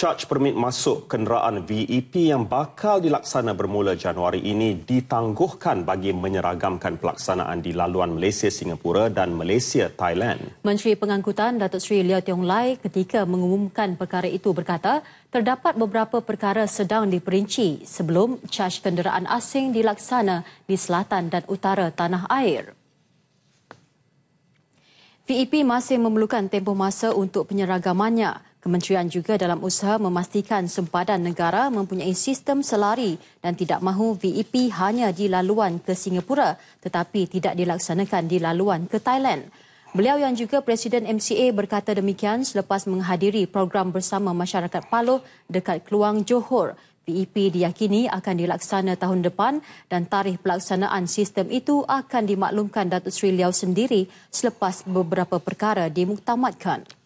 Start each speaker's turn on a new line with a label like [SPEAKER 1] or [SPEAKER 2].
[SPEAKER 1] Charge permit masuk kenderaan VEP yang bakal dilaksana bermula Januari ini ditangguhkan bagi menyeragamkan pelaksanaan di laluan Malaysia-Singapura dan Malaysia-Thailand.
[SPEAKER 2] Menteri Pengangkutan Datuk Seri Liao Tiong Lai ketika mengumumkan perkara itu berkata, terdapat beberapa perkara sedang diperinci sebelum charge kenderaan asing dilaksana di selatan dan utara tanah air. VEP masih memerlukan tempoh masa untuk penyeragamannya. Kementerian juga dalam usaha memastikan sempadan negara mempunyai sistem selari dan tidak mahu VIP hanya di laluan ke Singapura tetapi tidak dilaksanakan di laluan ke Thailand. Beliau yang juga Presiden MCA berkata demikian selepas menghadiri program bersama masyarakat Palu dekat Keluang Johor. VIP diyakini akan dilaksana tahun depan dan tarikh pelaksanaan sistem itu akan dimaklumkan Datuk Sri Liao sendiri selepas beberapa perkara dimuktamadkan.